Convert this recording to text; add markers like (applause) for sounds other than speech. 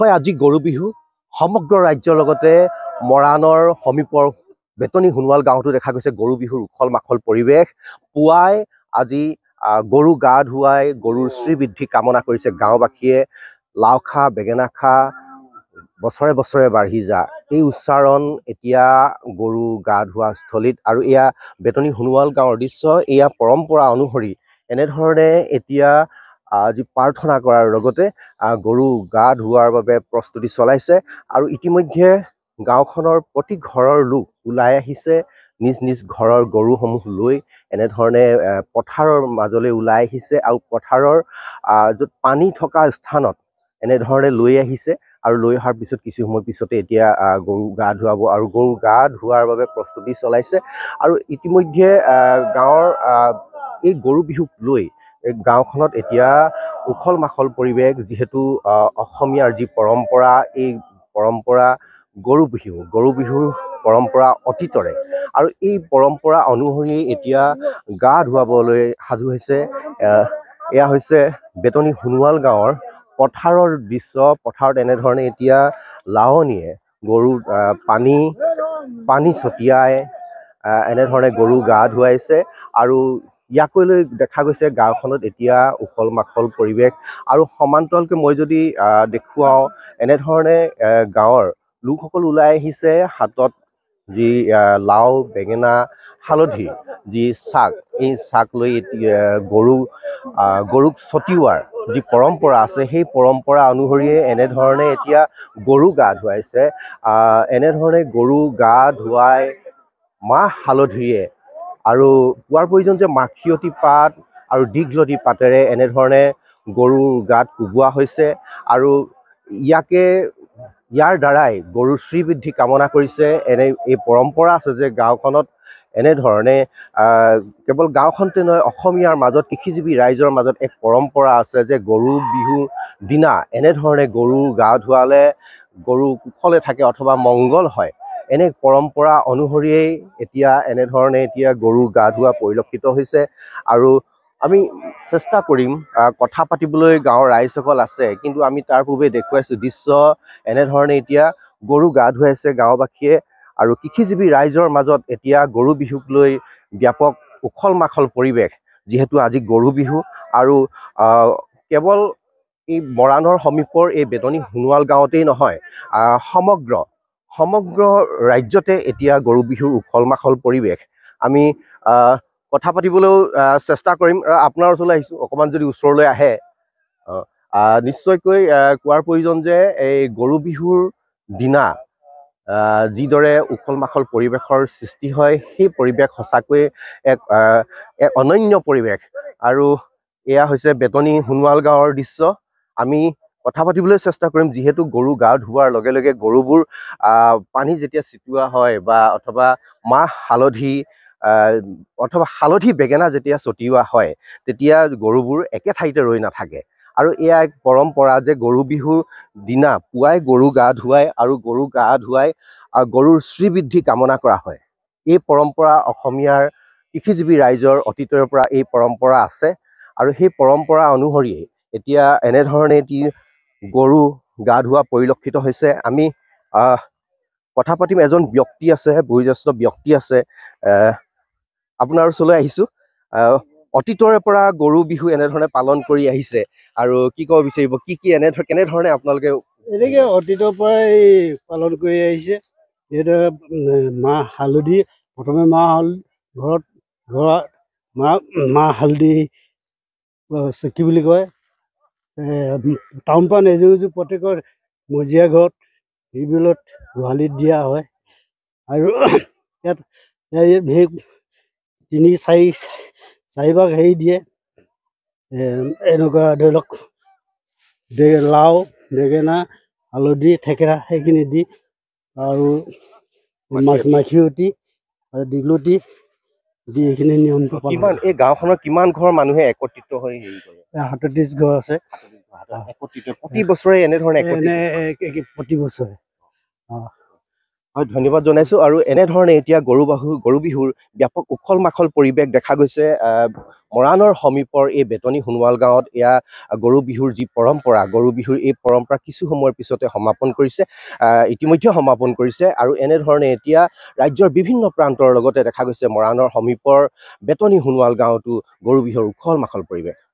হয় আজি গৰু বিহু সমগ্ৰ ৰাজ্যৰ লগতে মৰাণৰ সমীপৰ বেতনী সোণোৱাল গাঁৱতো দেখা গৈছে গৰু বিহুৰ উখল মাখল পৰিৱেশ পুৱাই আজি গৰু গা ধুৱাই গৰুৰ শ্ৰীবৃদ্ধি কামনা কৰিছে গাঁওবাসীয়ে লাও খা বেঙেনা খা বছৰে বছৰে বাঢ়ি যা এই উচ্চাৰণ এতিয়া গৰু গা ধোৱা স্থলীত আৰু এয়া বেতনী সোণোৱাল গাঁৱৰ দৃশ্য এয়া পৰম্পৰা অনুসৰি এনেধৰণে এতিয়া যি প্ৰাৰ্থনা কৰাৰ লগতে গৰু গা ধোৱাৰ বাবে প্ৰস্তুতি চলাইছে আৰু ইতিমধ্যে গাঁওখনৰ প্ৰতি ঘৰৰ লোক ওলাই আহিছে নিজ নিজ ঘৰৰ গৰুসমূহ লৈ এনেধৰণে পথাৰৰ মাজলৈ ওলাই আহিছে আৰু পথাৰৰ য'ত পানী থকা স্থানত এনেধৰণে লৈ আহিছে আৰু লৈ অহাৰ পিছত কিছু সময় পিছতে এতিয়া গৰু গা ধুৱাব আৰু গৰু গা ধোৱাৰ বাবে প্ৰস্তুতি চলাইছে আৰু ইতিমধ্যে গাঁৱৰ এই গৰু বিহুক লৈ গাঁওখনত এতিয়া উখল মাখল পৰিৱেশ যিহেতু অসমীয়াৰ যি পৰম্পৰা এই পৰম্পৰা গৰু বিহু গৰু বিহুৰ পৰম্পৰা অতীতৰে আৰু এই পৰম্পৰা অনুসৰি এতিয়া গা ধুৱাবলৈ সাজু হৈছে এয়া হৈছে বেতনী সোণোৱাল গাঁৱৰ পথাৰৰ দৃশ্য পথাৰত এনেধৰণে এতিয়া লাৱনীয়ে গৰু পানী পানী ছটিয়াই এনেধৰণে গৰু গা ধুৱাইছে আৰু ইয়াকৈ লৈ দেখা গৈছে গাঁওখনত এতিয়া উখল মাখল পৰিৱেশ আৰু সমান্তৰালকৈ মই যদি দেখুৱাওঁ এনেধৰণে গাঁৱৰ লোকসকল ওলাই আহিছে হাতত যি লাও বেঙেনা হালধি যি চাক এই চাক লৈ গৰু গৰুক ছটিওৱাৰ যি পৰম্পৰা আছে সেই পৰম্পৰা অনুসৰিয়ে এনেধৰণে এতিয়া গৰু গা ধুৱাইছে এনেধৰণে গৰু গা ধুৱাই মাহ হালধিৰে আৰু পোৱাৰ প্ৰয়োজন যে মাখিয়তী পাত আৰু দীঘলতি পাতেৰে এনেধৰণে গৰুৰ গাত কোবোৱা হৈছে আৰু ইয়াকে ইয়াৰ দ্বাৰাই গৰুৰ শ্ৰীবৃদ্ধি কামনা কৰিছে এনে এই পৰম্পৰা আছে যে গাঁওখনত এনেধৰণে কেৱল গাঁওখনতে নহয় অসমীয়াৰ মাজত কৃষিজীৱী ৰাইজৰ মাজত এক পৰম্পৰা আছে যে গৰু বিহুৰ দিনা এনেধৰণে গৰুৰ গা ধুৱালে গৰু কুশলে থাকে অথবা মংগল হয় এনে পৰম্পৰা অনুসৰিয়েই এতিয়া এনেধৰণে এতিয়া গৰু গা ধোৱা পৰিলক্ষিত হৈছে আৰু আমি চেষ্টা কৰিম কথা পাতিবলৈ গাঁৱৰ ৰাইজসকল আছে কিন্তু আমি তাৰ পূৰ্বে দেখুৱাইছোঁ দৃশ্য এনেধৰণে এতিয়া গৰু গা ধুৱাইছে গাঁওবাসীয়ে আৰু কৃষিজীৱী ৰাইজৰ মাজত এতিয়া গৰু বিহুক লৈ ব্যাপক উখল মাখল পৰিৱেশ যিহেতু আজি গৰু বিহু আৰু কেৱল এই মৰাণৰ সমীপৰ এই বেদনী সোণোৱাল গাঁৱতেই নহয় সমগ্ৰ সমগ্ৰ ৰাজ্যতে এতিয়া গৰু বিহুৰ উখল মাখল পৰিৱেশ আমি কথা পাতিবলৈও চেষ্টা কৰিম আৰু আপোনাৰ ওচৰলৈ আহিছোঁ অকণমান যদি ওচৰলৈ আহে নিশ্চয়কৈ কোৱাৰ প্ৰয়োজন যে এই গৰু বিহুৰ দিনা যিদৰে উখল মাখল পৰিৱেশৰ সৃষ্টি হয় সেই পৰিৱেশ সঁচাকৈয়ে এক এক অনন্য পৰিৱেশ আৰু এয়া হৈছে বেতনী সোণোৱাল গাঁৱৰ দৃশ্য আমি কথা পাতিবলৈ চেষ্টা কৰিম যিহেতু গৰু গা ধোৱাৰ লগে লগে গৰুবোৰ পানী যেতিয়া ছিটোৱা হয় বা অথবা মাহ হালধি অথবা হালধি বেঙেনা যেতিয়া ছটিওৱা হয় তেতিয়া গৰুবোৰ একে ঠাইতে ৰৈ নাথাকে আৰু এয়া এক পৰম্পৰা যে গৰু বিহুৰ দিনা পুৱাই গৰু গা ধুৱাই আৰু গৰু গা ধুৱাই গৰুৰ শ্ৰীবৃদ্ধি কামনা কৰা হয় এই পৰম্পৰা অসমীয়াৰ কৃষিজীৱী ৰাইজৰ অতীতৰ পৰা এই পৰম্পৰা আছে আৰু সেই পৰম্পৰা অনুসৰিয়ে এতিয়া এনেধৰণে এটি গৰু গা ধোৱা পৰিলক্ষিত হৈছে আমি কথা পাতিম এজন ব্যক্তি আছে বয়োজ্যেষ্ঠ ব্যক্তি আছে আপোনাৰ ওচৰলৈ আহিছোঁ অতীতৰে পৰা গৰু বিহু এনেধৰণে পালন কৰি আহিছে আৰু কি ক'ব বিচাৰিব কি কি এনেধৰণে কেনেধৰণে আপোনালোকে এনেকৈ অতীতৰ পৰাই পালন কৰি আহিছে এইদৰে মাহ হালধি প্ৰথমে মাহ হালধি ঘৰত ঘৰত মাহ মাহ হালধি কি বুলি কয় টাউন পাণ এযোৰ এযোৰ প্ৰত্যেকৰ মজিয়া ঘৰত টিউবেলত গোহালিত দিয়া হয় আৰু (clears throat) ইয়াত সেই তিনি চাৰি চাৰিভাগ হেৰি দিয়ে এনেকুৱা ধৰি লওক লাও বেঙেনা হালধি থেকেৰা সেইখিনি দি আৰু মাখিয়তী আৰু দীঘলতী যিখিনি নিয়ম কিমান এই গাঁওখনৰ কিমান ঘৰ মানুহে একত্ৰিত হৈ সাতত্ৰিশ ঘৰ আছে প্ৰতি বছৰে এনেধৰণে প্ৰতি বছৰে অঁ হয় ধন্যবাদ জনাইছোঁ আৰু এনেধৰণে এতিয়া গৰু বাহু গৰু বিহুৰ ব্যাপক উখল মাখল পৰিৱেশ দেখা গৈছে মৰাণৰ সমীপৰ এই বেতনী সোণোৱাল গাঁৱত এয়া গৰু বিহুৰ যি পৰম্পৰা গৰু বিহুৰ এই পৰম্পৰা কিছু সময়ৰ পিছতে সমাপন কৰিছে ইতিমধ্যে সমাপন কৰিছে আৰু এনেধৰণে এতিয়া ৰাজ্যৰ বিভিন্ন প্ৰান্তৰ লগতে দেখা গৈছে মৰাণৰ সমীপৰ বেতনী সোণোৱাল গাঁৱতো গৰু বিহুৰ উখল মাখল পৰিৱেশ